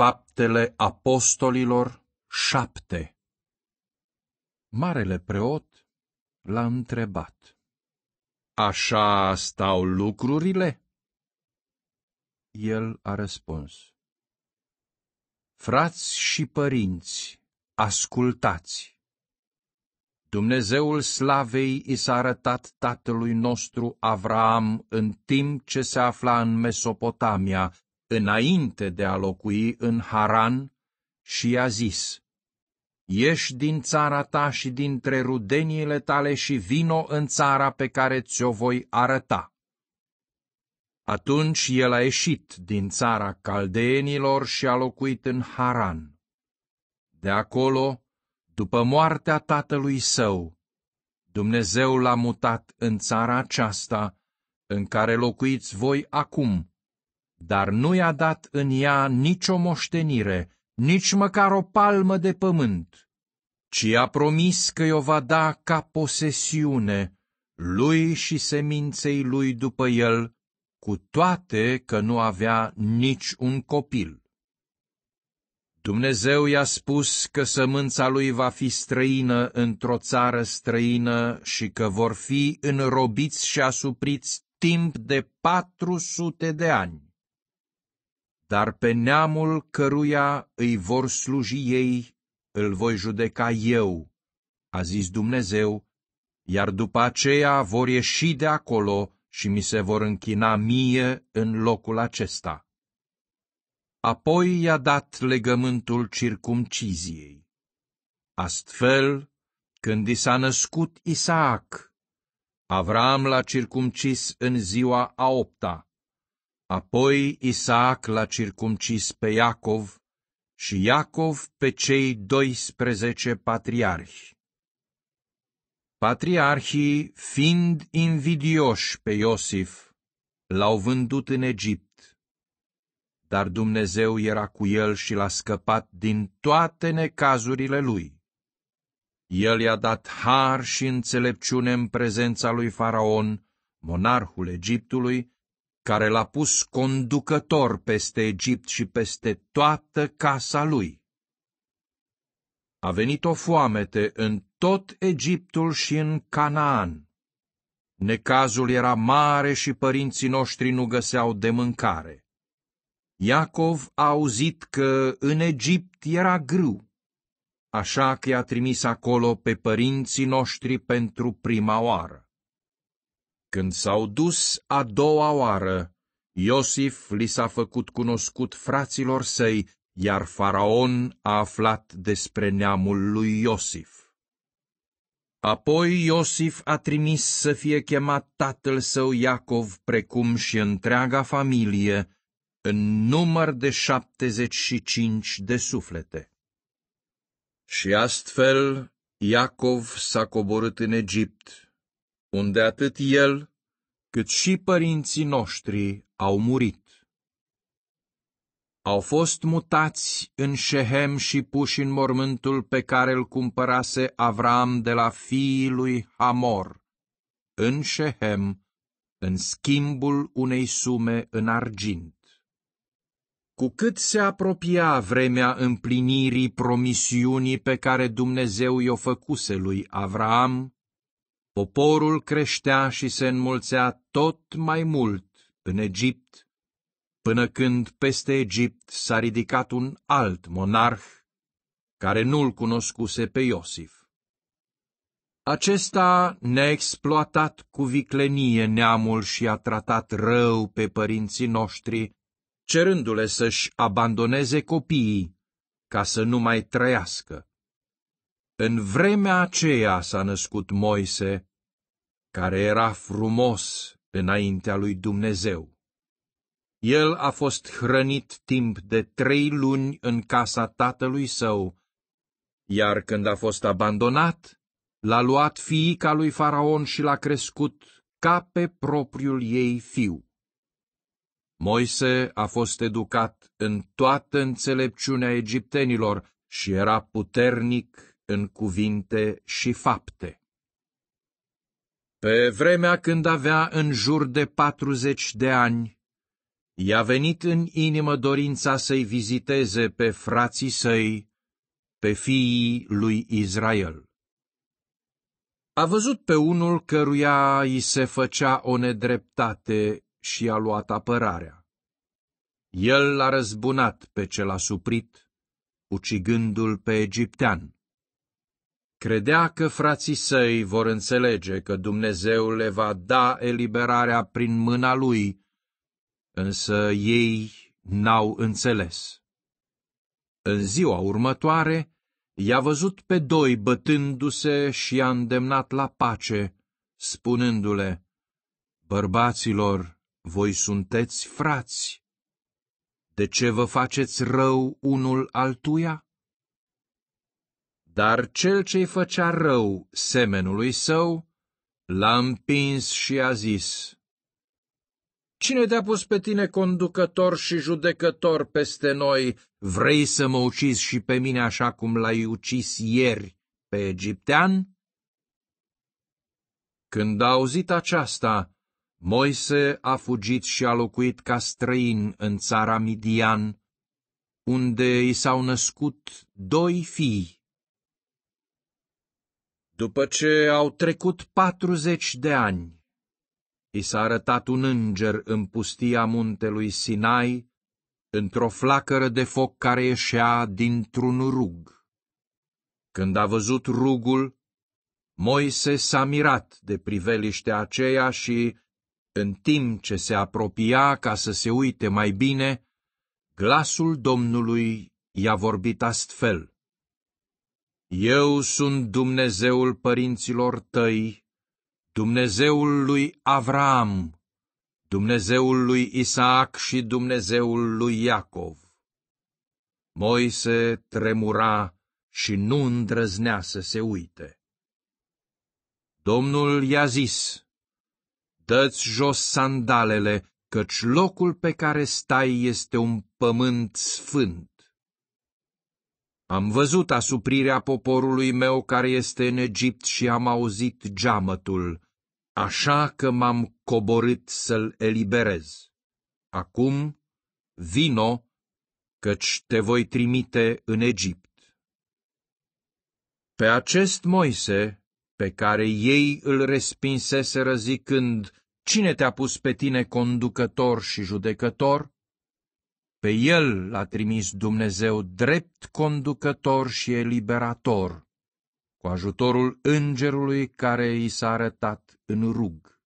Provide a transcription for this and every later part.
Faptele apostolilor 7 Marele preot l-a întrebat. Așa stau lucrurile? El a răspuns. Frați și părinți, ascultați! Dumnezeul slavei i s-a arătat tatălui nostru Avraam în timp ce se afla în Mesopotamia, înainte de a locui în Haran, și i-a zis, Ieși din țara ta și dintre rudeniile tale și vino în țara pe care ți-o voi arăta. Atunci el a ieșit din țara caldeenilor și a locuit în Haran. De acolo, după moartea tatălui său, Dumnezeu l-a mutat în țara aceasta, în care locuiți voi acum, dar nu i-a dat în ea nicio moștenire, nici măcar o palmă de pământ, ci a promis că i-o va da ca posesiune lui și seminței lui după el, cu toate că nu avea nici un copil. Dumnezeu i-a spus că sămânța lui va fi străină într-o țară străină și că vor fi înrobiți și asupriți timp de sute de ani dar pe neamul căruia îi vor sluji ei, îl voi judeca eu, a zis Dumnezeu, iar după aceea vor ieși de acolo și mi se vor închina mie în locul acesta. Apoi i-a dat legământul circumciziei. Astfel, când i s-a născut Isaac, Avram l-a circumcis în ziua a opta, Apoi Isaac l-a circumcis pe Iacov și Iacov pe cei 12 patriarhi. Patriarhii, fiind invidioși pe Iosif, l-au vândut în Egipt. Dar Dumnezeu era cu el și l-a scăpat din toate necazurile lui. El i-a dat har și înțelepciune în prezența lui Faraon, monarhul Egiptului, care l-a pus conducător peste Egipt și peste toată casa lui. A venit o foamete în tot Egiptul și în Canaan. Necazul era mare și părinții noștri nu găseau de mâncare. Iacov a auzit că în Egipt era grâu, așa că i-a trimis acolo pe părinții noștri pentru prima oară. Când s-au dus a doua oară, Iosif li s-a făcut cunoscut fraților săi, iar faraon a aflat despre neamul lui Iosif. Apoi Iosif a trimis să fie chemat tatăl său Iacov, precum și întreaga familie, în număr de șaptezeci și cinci de suflete. Și astfel Iacov s-a coborât în Egipt, unde atât el, cât și părinții noștri au murit. Au fost mutați în Shehem și puși în mormântul pe care îl cumpărase Avram de la fiii lui Hamor, în Shehem, în schimbul unei sume în argint. Cu cât se apropia vremea împlinirii promisiunii pe care Dumnezeu i-o făcuse lui Avram, Poporul creștea și se înmulțea tot mai mult în Egipt, până când peste Egipt s-a ridicat un alt monarh care nu-l cunoscuse pe Iosif. Acesta ne-a exploatat cu viclenie neamul și a tratat rău pe părinții noștri, cerându-le să-și abandoneze copiii ca să nu mai trăiască. În vremea aceea s-a născut Moise, care era frumos înaintea lui Dumnezeu. El a fost hrănit timp de trei luni în casa tatălui său, iar când a fost abandonat, l-a luat fiica lui Faraon și l-a crescut ca pe propriul ei fiu. Moise a fost educat în toată înțelepciunea egiptenilor și era puternic în cuvinte și fapte. Pe vremea când avea în jur de patruzeci de ani, i-a venit în inimă dorința să-i viziteze pe frații săi, pe fiii lui Israel. A văzut pe unul căruia îi se făcea o nedreptate și a luat apărarea. El l-a răzbunat pe cel asuprit, ucigându-l pe egiptean. Credea că frații săi vor înțelege că Dumnezeu le va da eliberarea prin mâna lui, însă ei n-au înțeles. În ziua următoare, i-a văzut pe doi bătându-se și i-a îndemnat la pace, spunându-le, Bărbaților, voi sunteți frați. De ce vă faceți rău unul altuia? Dar cel ce-i făcea rău semenului său, l-a împins și a zis, Cine te-a pus pe tine conducător și judecător peste noi? Vrei să mă ucizi și pe mine așa cum l-ai ucis ieri pe egiptean? Când a auzit aceasta, Moise a fugit și a locuit ca străin în țara Midian, unde i s-au născut doi fii. După ce au trecut patruzeci de ani, i s-a arătat un înger în pustia muntelui Sinai, într-o flacără de foc care ieșea dintr-un rug. Când a văzut rugul, Moise s-a mirat de priveliștea aceea și, în timp ce se apropia ca să se uite mai bine, glasul Domnului i-a vorbit astfel. Eu sunt Dumnezeul părinților tăi, Dumnezeul lui Avram, Dumnezeul lui Isaac și Dumnezeul lui Iacov. Moise tremura și nu îndrăznea să se uite. Domnul i-a zis, Dă-ți jos sandalele, căci locul pe care stai este un pământ sfânt. Am văzut asuprirea poporului meu care este în Egipt și am auzit geamătul, așa că m-am coborât să-l eliberez. Acum, vino, căci te voi trimite în Egipt. Pe acest Moise, pe care ei îl respinseseră zicând, Cine te-a pus pe tine conducător și judecător? Pe el l-a trimis Dumnezeu drept conducător și eliberator, cu ajutorul îngerului care i s-a arătat în rug.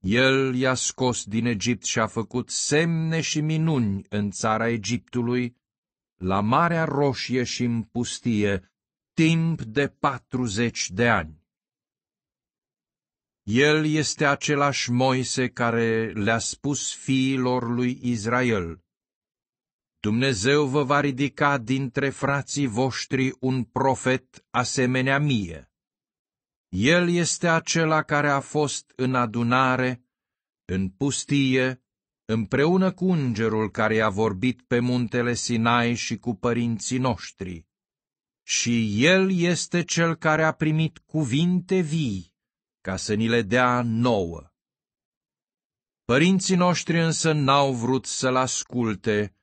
El i-a scos din Egipt și a făcut semne și minuni în țara Egiptului, la Marea Roșie și în pustie, timp de patruzeci de ani. El este același Moise care le-a spus fiilor lui Israel, Dumnezeu vă va ridica dintre frații voștri un profet asemenea mie. El este acela care a fost în adunare, în pustie, împreună cu îngerul care a vorbit pe muntele Sinai și cu părinții noștri. Și el este cel care a primit cuvinte vii, ca să ni le dea nouă. Părinții noștri însă n-au vrut să-l asculte,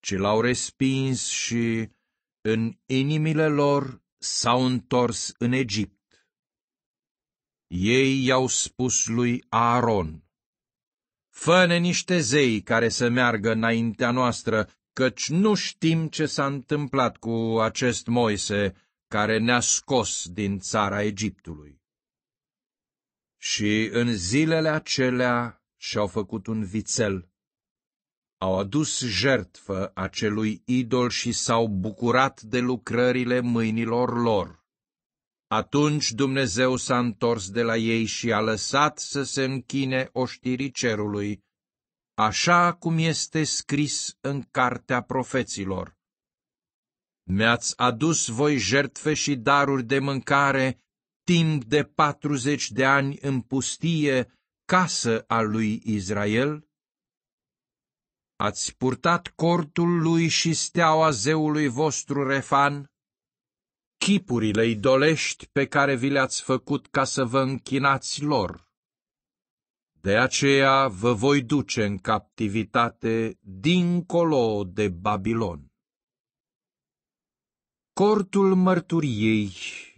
ci l-au respins și în inimile lor s-au întors în Egipt. Ei i-au spus lui Aaron, Fă-ne niște zei care să meargă înaintea noastră, căci nu știm ce s-a întâmplat cu acest Moise care ne-a scos din țara Egiptului. Și în zilele acelea și-au făcut un vițel au adus jertfă acelui idol și s-au bucurat de lucrările mâinilor lor. Atunci Dumnezeu s-a întors de la ei și a lăsat să se închine oștirii cerului, așa cum este scris în cartea profeților. Mi-ați adus voi jertfe și daruri de mâncare timp de patruzeci de ani în pustie, casă a lui Israel? Ați purtat cortul lui și steaua zeului vostru refan, chipurile idolești pe care vi le-ați făcut ca să vă închinați lor. De aceea vă voi duce în captivitate dincolo de Babilon. Cortul mărturiei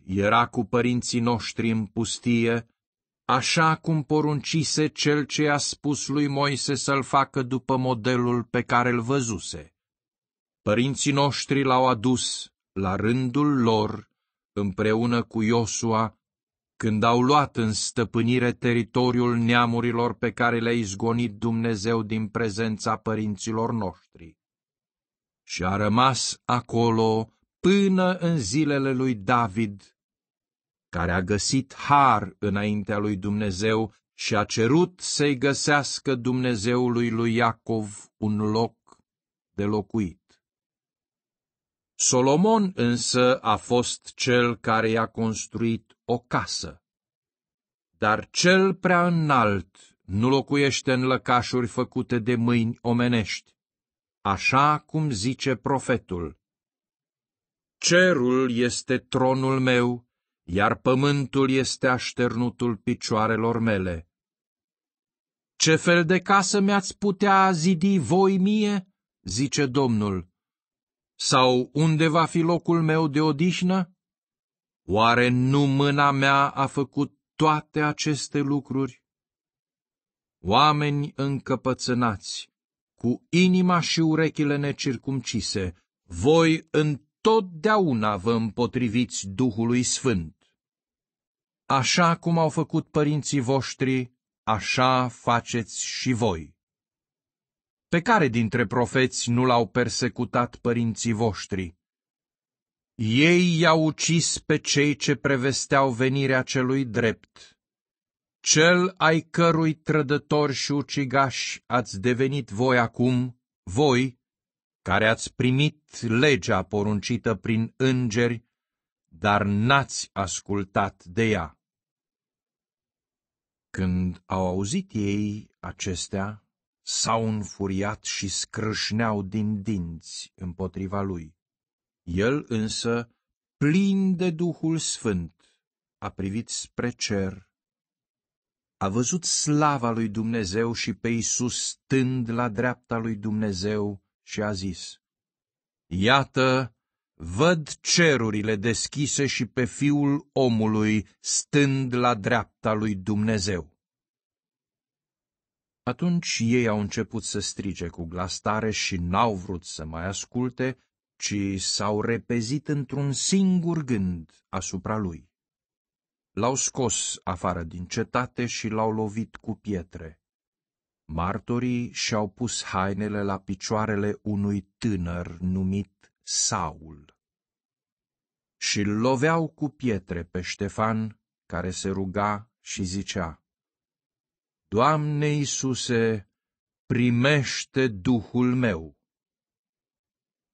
era cu părinții noștri în pustie, așa cum poruncise cel ce a spus lui Moise să-l facă după modelul pe care îl văzuse. Părinții noștri l-au adus, la rândul lor, împreună cu Iosua, când au luat în stăpânire teritoriul neamurilor pe care le-a izgonit Dumnezeu din prezența părinților noștri. Și a rămas acolo până în zilele lui David, care a găsit har înaintea lui Dumnezeu și a cerut să-i găsească Dumnezeului lui Iacov un loc de locuit. Solomon însă a fost cel care i-a construit o casă. Dar cel prea înalt nu locuiește în lăcașuri făcute de mâini omenești, așa cum zice profetul. Cerul este tronul meu iar pământul este așternutul picioarelor mele. Ce fel de casă mi-ați putea zidi voi mie? zice Domnul. Sau unde va fi locul meu de odihnă? Oare nu mâna mea a făcut toate aceste lucruri? Oameni încăpățânați, cu inima și urechile necircumcise, voi întotdeauna vă împotriviți Duhului Sfânt. Așa cum au făcut părinții voștri, așa faceți și voi. Pe care dintre profeți nu l-au persecutat părinții voștri? Ei i-au ucis pe cei ce prevesteau venirea celui drept, cel ai cărui trădători și ucigași ați devenit voi acum, voi, care ați primit legea poruncită prin îngeri, dar n-ați ascultat de ea. Când au auzit ei acestea, s-au înfuriat și scrâșneau din dinți împotriva lui. El însă, plin de Duhul Sfânt, a privit spre cer, a văzut slava lui Dumnezeu și pe Isus stând la dreapta lui Dumnezeu și a zis, Iată văd cerurile deschise și pe fiul omului stând la dreapta lui Dumnezeu. Atunci ei au început să strige cu glas tare și n-au vrut să mai asculte, ci s-au repezit într-un singur gând asupra lui. L-au scos afară din cetate și l-au lovit cu pietre. Martorii și-au pus hainele la picioarele unui tânăr numit Saul. Și loveau cu pietre pe Ștefan, care se ruga și zicea, Doamne Iisuse, primește Duhul meu!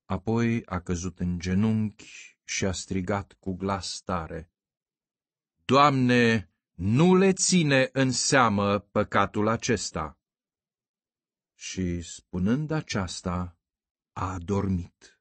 Apoi a căzut în genunchi și a strigat cu glas tare, Doamne, nu le ține în seamă păcatul acesta! Și, spunând aceasta, a adormit.